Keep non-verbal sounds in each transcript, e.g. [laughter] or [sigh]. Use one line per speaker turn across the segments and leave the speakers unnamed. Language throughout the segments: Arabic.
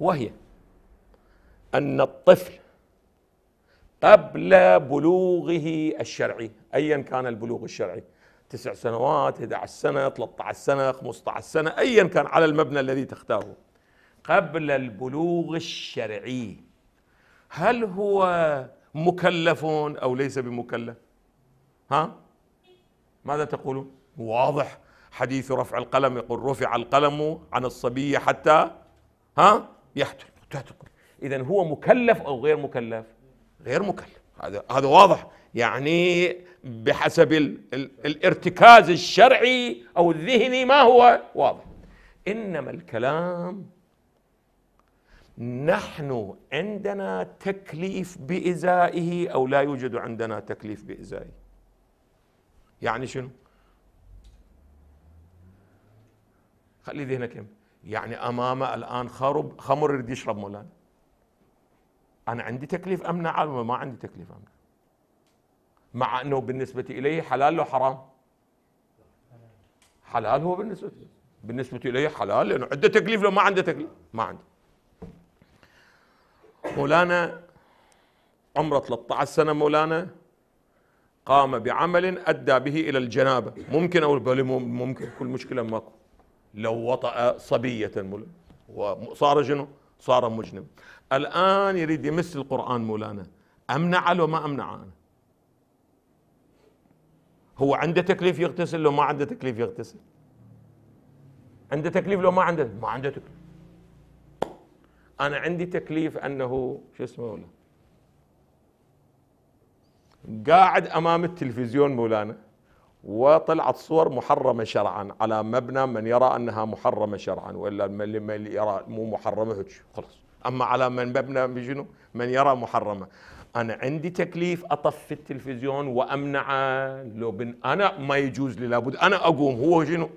وهي أن الطفل قبل بلوغه الشرعي أيا كان البلوغ الشرعي تسع سنوات 11 سنة 13 سنة 15 سنة أيا كان على المبنى الذي تختاره قبل البلوغ الشرعي هل هو مكلف أو ليس بمكلف ها ماذا تقولون واضح حديث رفع القلم يقول رفع القلم عن الصبي حتى ها يقتل اذا هو مكلف او غير مكلف غير مكلف هذا هذا واضح يعني بحسب الـ الـ الارتكاز الشرعي او الذهني ما هو واضح انما الكلام نحن عندنا تكليف بإزائه أو لا يوجد عندنا تكليف بإزائه يعني شنو خلي ذهنك يمين يعني امامه الان خرب خمر يريد يشرب مولانا انا عندي تكليف امنع ما عندي تكليف امنع مع انه بالنسبه اليه حلال لو حرام حلال هو بالنسبه لي. بالنسبه اليه حلال لانه عنده تكليف لو ما عنده تكليف ما عنده مولانا عمره 13 سنه مولانا قام بعمل ادى به الى الجنابه ممكن اقول ممكن كل مشكله ماكو لو وطأ صبية وصار شنو؟ صار مجنم الآن يريد يمس القرآن مولانا أمنعه لو ما أمنعه أنا هو عنده تكليف يغتسل لو ما عنده تكليف يغتسل عنده تكليف لو ما عنده ما عنده تكليف أنا عندي تكليف أنه شو اسمه مولانا قاعد أمام التلفزيون مولانا وطلعت صور محرمة شرعا على مبنى من يرى أنها محرمة شرعا وإلا من يرى مو محرمة خلص أما على من مبنى بشنو من يرى محرمة أنا عندي تكليف أطفي التلفزيون وأمنعه لو بن أنا ما يجوز لي لابد أنا أقوم هو شنو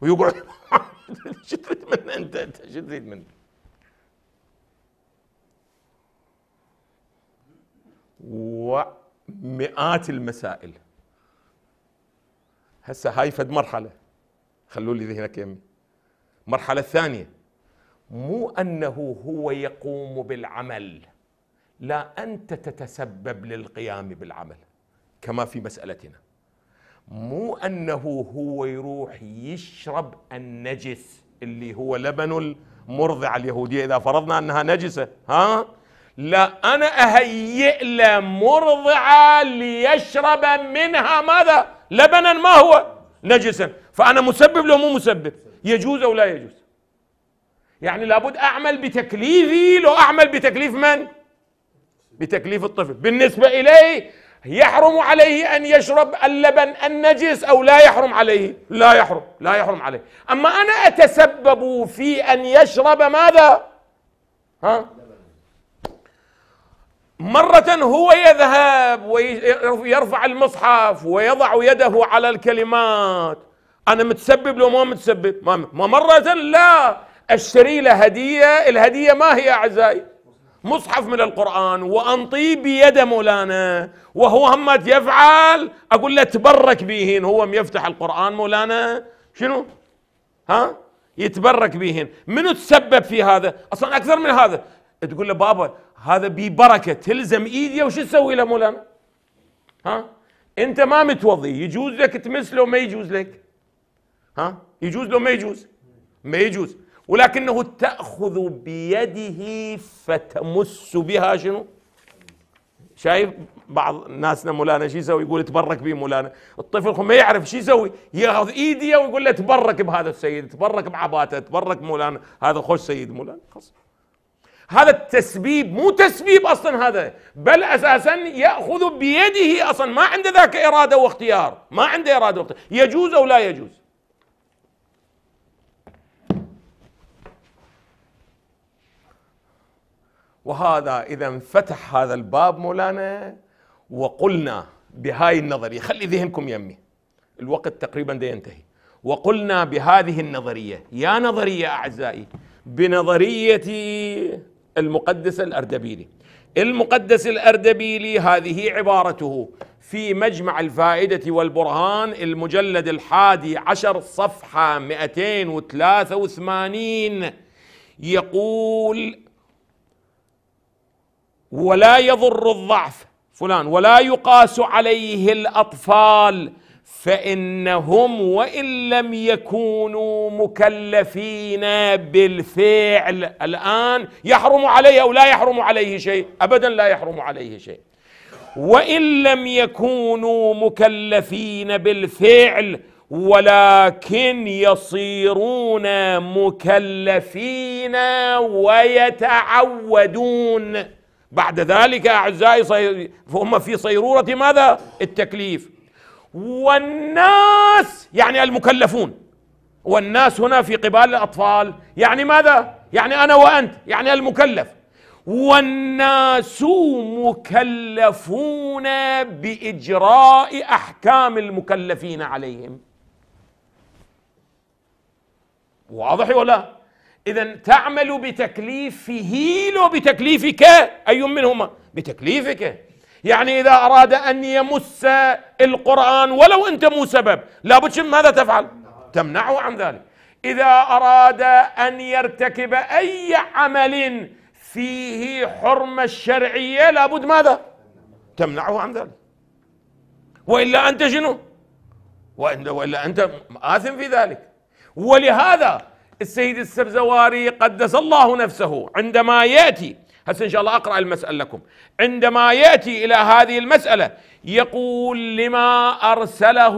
ويقعد [laughs] شو تريد أنت أنت شو تريد منه ومئات المسائل هسه هاي فد مرحله خلوا لي ذهنك يمي المرحله الثانيه مو انه هو يقوم بالعمل لا انت تتسبب للقيام بالعمل كما في مسالتنا مو انه هو يروح يشرب النجس اللي هو لبن المرضع اليهوديه اذا فرضنا انها نجسه ها لا انا اهيئ له مرضعه ليشرب منها ماذا لبنا ما هو نجسا فأنا مسبب لو مو مسبب يجوز أو لا يجوز يعني لابد أعمل بتكليفي لو أعمل بتكليف من؟ بتكليف الطفل بالنسبة إليه يحرم عليه أن يشرب اللبن النجس أو لا يحرم عليه لا يحرم لا يحرم عليه أما أنا أتسبب في أن يشرب ماذا؟ ها؟ مرة هو يذهب ويرفع المصحف ويضع يده على الكلمات أنا متسبب لو ما متسبب ما مرة لا أشتري له هدية الهدية ما هي أعزائي مصحف من القرآن وأنطيه بيد مولانا وهو هم يفعل أقول له تبرك بيهن هو يفتح القرآن مولانا شنو ها يتبرك بيهن منو تسبب في هذا أصلا أكثر من هذا تقول له بابا هذا ببركه تلزم ايدي وش تسوي له مولانا؟ ها؟ انت ما متوضي يجوز لك تمس لو ما يجوز لك ها؟ يجوز لو ما يجوز؟ ما يجوز ولكنه تاخذ بيده فتمس بها شنو؟ شايف بعض ناسنا مولانا شو يسوي يقول تبرك به مولانا الطفل ما يعرف شو يسوي ياخذ ايدي ويقول له تبرك بهذا السيد تبرك بعباته تبرك مولانا هذا خوش سيد مولانا خلاص هذا التسبيب مو تسبيب اصلا هذا بل اساسا ياخذ بيده اصلا ما عنده ذاك اراده واختيار ما عنده اراده واختيار يجوز او لا يجوز وهذا اذا انفتح هذا الباب مولانا وقلنا بهاي النظريه خلي ذهنكم يمي الوقت تقريبا ده ينتهي وقلنا بهذه النظريه يا نظريه اعزائي بنظريه المقدس الأردبيلي المقدس الأردبيلي هذه عبارته في مجمع الفائدة والبرهان المجلد الحادي عشر صفحة 283 يقول ولا يضر الضعف فلان ولا يقاس عليه الأطفال فانهم وان لم يكونوا مكلفين بالفعل الان يحرم عليه او لا يحرم عليه شيء ابدا لا يحرم عليه شيء وان لم يكونوا مكلفين بالفعل ولكن يصيرون مكلفين ويتعودون بعد ذلك اعزائي هم في صيروره ماذا التكليف والناس يعني المكلفون والناس هنا في قبال الأطفال يعني ماذا؟ يعني أنا وأنت يعني المكلف والناس مكلفون بإجراء أحكام المكلفين عليهم واضح ولا إذا تعمل بتكليفه لو بتكليفك أي منهما بتكليفك يعني إذا أراد أن يمس القرآن ولو أنت مو سبب لابد ماذا تفعل تمنعه عن ذلك إذا أراد أن يرتكب أي عمل فيه حرمة شرعية لابد ماذا تمنعه عن ذلك وإلا أنت شنو وإلا أنت آثم في ذلك ولهذا السيد السبزواري قدس الله نفسه عندما يأتي هسه إن شاء الله أقرأ المسألة لكم عندما يأتي إلى هذه المسألة يقول لما أرسله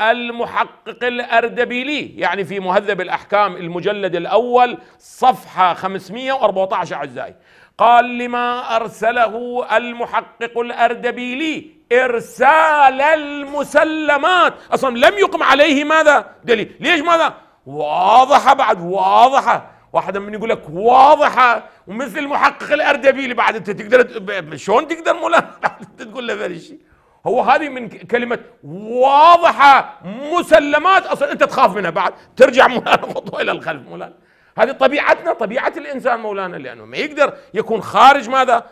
المحقق الأردبيلي يعني في مهذب الأحكام المجلد الأول صفحة 514 أعزائي قال لما أرسله المحقق الأردبيلي إرسال المسلمات أصلا لم يقم عليه ماذا دليل ليش ماذا واضحة بعد واضحة واحد من يقول لك واضحة ومثل محقق الاردبيلي بعد انت تقدر شلون تقدر مولانا [laughs] تقول له ذا الشيء هو هذه من كلمة واضحة مسلمات أصلا أنت تخاف منها بعد ترجع مولانا خطوة إلى الخلف مولانا هذه طبيعتنا طبيعة الإنسان مولانا لأنه ما يقدر يكون خارج ماذا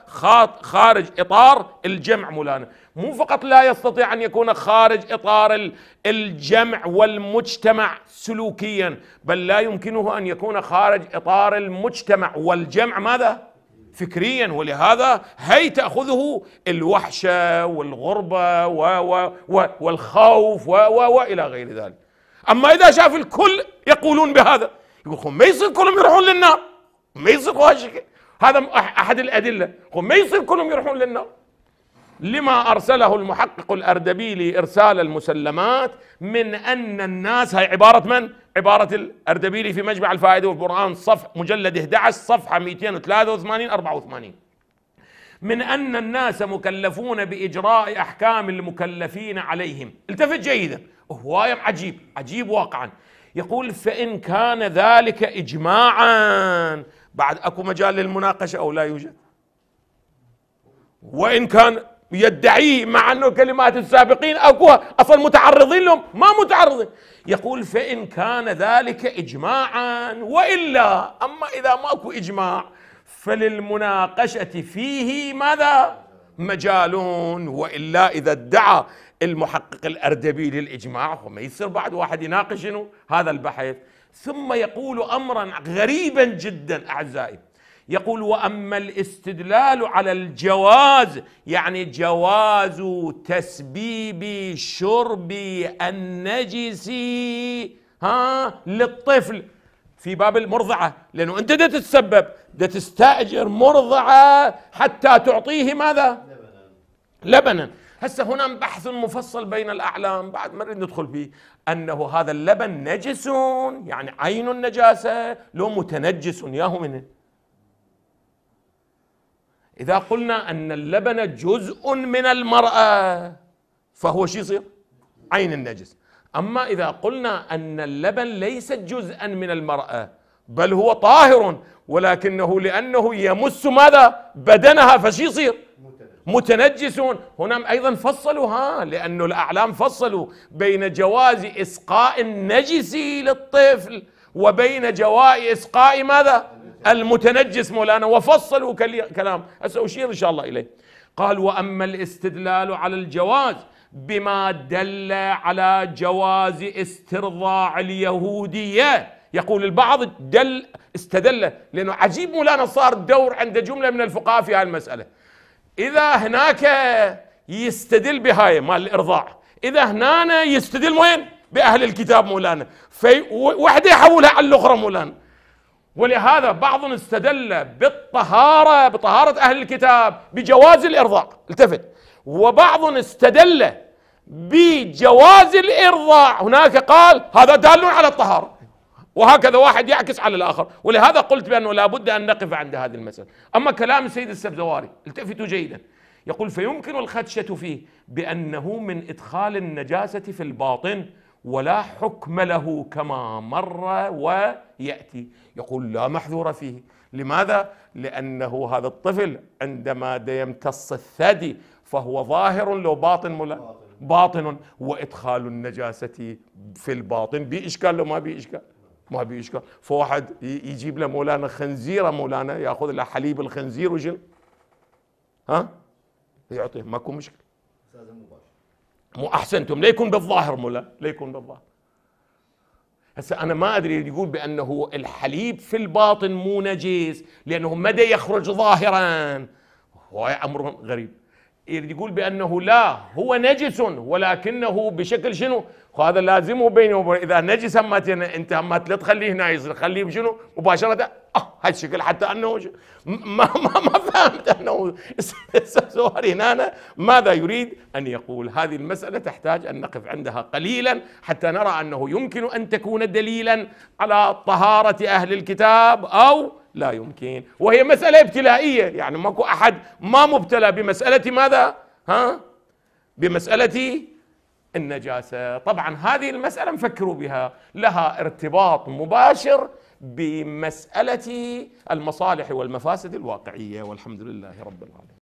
خارج إطار الجمع مولانا مو فقط لا يستطيع ان يكون خارج اطار الجمع والمجتمع سلوكيا بل لا يمكنه ان يكون خارج اطار المجتمع والجمع ماذا؟ فكريا ولهذا هي تأخذه الوحشة والغربة و و و والخوف و و وإلى غير ذلك أما إذا شاف الكل يقولون بهذا يقول ما يصير كلهم يروحون للنار ما يصير هذا أحد الأدلة ما يصير كلهم يروحون للنار لما أرسله المحقق الأردبيلي إرسال المسلمات من أن الناس هي عبارة من؟ عبارة الأردبيلي في مجمع الفائدة والقران صف مجلد 11 صفحة 283 84 من أن الناس مكلفون بإجراء أحكام المكلفين عليهم التفت جيدا وهو عجيب عجيب واقعا يقول فإن كان ذلك إجماعا بعد أكو مجال للمناقشة أو لا يوجد وإن كان يدعيه مع أنه كلمات السابقين أقوى أصلا متعرضين لهم ما متعرضين يقول فإن كان ذلك إجماعا وإلا أما إذا ماكو إجماع فللمناقشة فيه ماذا مجال وإلا إذا ادعى المحقق الأردبي للإجماع وما ما يصير بعد واحد يناقش هذا البحث ثم يقول أمرا غريبا جدا أعزائي يقول واما الاستدلال على الجواز يعني جواز تسبيب شرب النجس ها للطفل في باب المرضعه لانه انت دا تتسبب دا تستاجر مرضعه حتى تعطيه ماذا؟ لبنا لبنا هسه هنا بحث مفصل بين الاعلام بعد ما نريد ندخل فيه انه هذا اللبن نجس يعني عين النجاسه لو متنجس ياهو منه إذا قلنا أن اللبن جزء من المرأة فهو شو يصير؟ عين النجس أما إذا قلنا أن اللبن ليس جزءا من المرأة بل هو طاهر ولكنه لأنه يمس ماذا؟ بدنها فشي يصير؟ متنجسون هنا أيضا فصلوا ها لأنه الأعلام فصلوا بين جواز إسقاء النجس للطفل وبين جوائز قاء ماذا المتنجس مولانا وفصلوا كلام سأشير إن شاء الله إليه قال وأما الاستدلال على الجواز بما دل على جواز استرضاع اليهودية يقول البعض دل استدل لأنه عجيب مولانا صار دور عند جملة من الفقهاء في هذه المسألة إذا هناك يستدل بهاي مال الإرضاع إذا هنا يستدل مهم باهل الكتاب مولانا في وحده يحولها على الاخرى مولانا ولهذا بعض استدل بالطهاره بطهاره اهل الكتاب بجواز الارضاع التفت وبعض استدل بجواز الارضاع هناك قال هذا دال على الطهاره وهكذا واحد يعكس على الاخر ولهذا قلت بانه لابد ان نقف عند هذه المساله اما كلام السيد السبزواري التفتوا جيدا يقول فيمكن الخدشه فيه بانه من ادخال النجاسه في الباطن ولا حكم له كما مر وياتي يقول لا محذور فيه لماذا لانه هذا الطفل عندما يمتص الثدي فهو ظاهر لو باطن ملا باطن وادخال النجاسه في الباطن باشكال لو ما باشكال ما باشكال فواحد يجيب له مولانا خنزيره مولانا ياخذ له حليب الخنزير وجل ها يعطيه ماكو مشكله مو احسنتم لا يكون بالظاهر ملا لا يكون بالظاهر هسه انا ما ادري يقول بانه الحليب في الباطن مو نجس لانه مدى يخرج ظاهرا هو امر غريب يقول بانه لا هو نجس ولكنه بشكل شنو؟ هذا لازمه بينه وبين اذا نجس همات انت ما لا تخليه ناجس خليه شنو؟ مباشره اه الشكل حتى انه ما ما, ما فهمت انه السواري هنا ماذا يريد ان يقول هذه المساله تحتاج ان نقف عندها قليلا حتى نرى انه يمكن ان تكون دليلا على طهاره اهل الكتاب او لا يمكن وهي مساله ابتلائيه يعني ماكو احد ما مبتلى بمساله ماذا ها بمساله النجاسه طبعا هذه المساله نفكروا بها لها ارتباط مباشر بمساله المصالح والمفاسد الواقعيه والحمد لله رب العالمين